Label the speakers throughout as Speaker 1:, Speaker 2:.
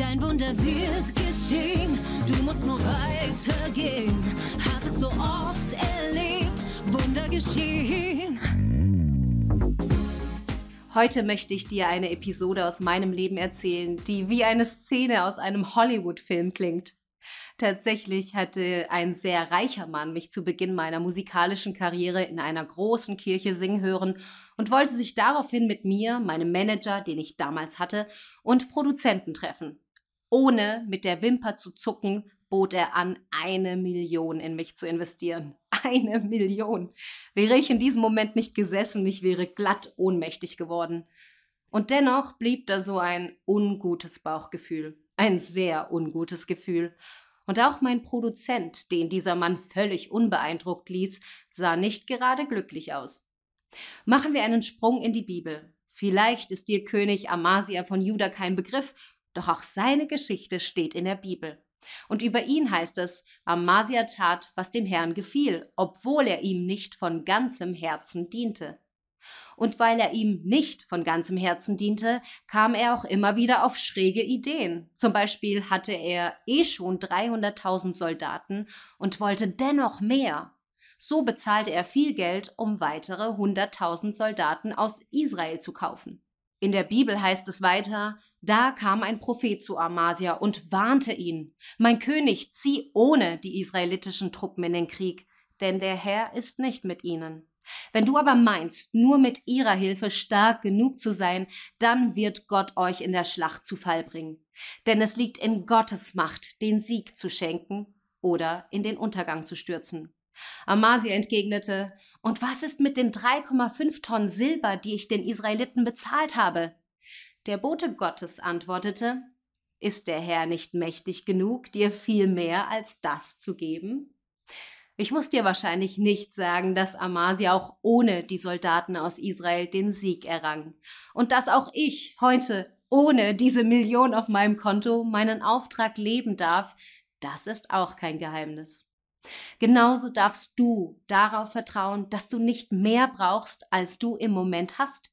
Speaker 1: Dein Wunder wird geschehen, du musst nur weitergehen. Hab es so oft erlebt, Wunder geschehen.
Speaker 2: Heute möchte ich dir eine Episode aus meinem Leben erzählen, die wie eine Szene aus einem Hollywood-Film klingt. Tatsächlich hatte ein sehr reicher Mann mich zu Beginn meiner musikalischen Karriere in einer großen Kirche singen hören und wollte sich daraufhin mit mir, meinem Manager, den ich damals hatte, und Produzenten treffen. Ohne mit der Wimper zu zucken, bot er an, eine Million in mich zu investieren. Eine Million. Wäre ich in diesem Moment nicht gesessen, ich wäre glatt ohnmächtig geworden. Und dennoch blieb da so ein ungutes Bauchgefühl, ein sehr ungutes Gefühl. Und auch mein Produzent, den dieser Mann völlig unbeeindruckt ließ, sah nicht gerade glücklich aus. Machen wir einen Sprung in die Bibel. Vielleicht ist dir König Amasia von Juda kein Begriff doch auch seine Geschichte steht in der Bibel. Und über ihn heißt es, Amasia tat, was dem Herrn gefiel, obwohl er ihm nicht von ganzem Herzen diente. Und weil er ihm nicht von ganzem Herzen diente, kam er auch immer wieder auf schräge Ideen. Zum Beispiel hatte er eh schon 300.000 Soldaten und wollte dennoch mehr. So bezahlte er viel Geld, um weitere 100.000 Soldaten aus Israel zu kaufen. In der Bibel heißt es weiter, da kam ein Prophet zu Amasia und warnte ihn Mein König, zieh ohne die israelitischen Truppen in den Krieg, denn der Herr ist nicht mit ihnen. Wenn du aber meinst, nur mit ihrer Hilfe stark genug zu sein, dann wird Gott euch in der Schlacht zu Fall bringen. Denn es liegt in Gottes Macht, den Sieg zu schenken oder in den Untergang zu stürzen. Amasia entgegnete, und was ist mit den 3,5 Tonnen Silber, die ich den Israeliten bezahlt habe? Der Bote Gottes antwortete, Ist der Herr nicht mächtig genug, dir viel mehr als das zu geben? Ich muss dir wahrscheinlich nicht sagen, dass Amasia auch ohne die Soldaten aus Israel den Sieg errang und dass auch ich heute ohne diese Million auf meinem Konto meinen Auftrag leben darf, das ist auch kein Geheimnis. Genauso darfst du darauf vertrauen, dass du nicht mehr brauchst, als du im Moment hast.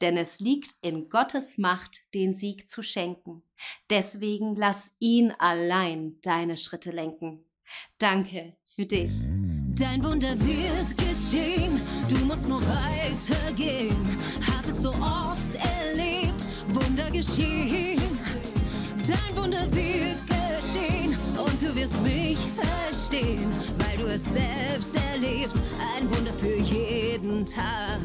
Speaker 2: Denn es liegt in Gottes Macht, den Sieg zu schenken. Deswegen lass ihn allein deine Schritte lenken. Danke für dich. Dein Wunder wird geschehen, du
Speaker 1: musst nur weitergehen. Hab es so oft erlebt, Wunder geschehen. Dein Wunder wird geschehen und du wirst mich verstehen,
Speaker 2: weil du es selbst erlebst. Ein Wunder für jeden Tag.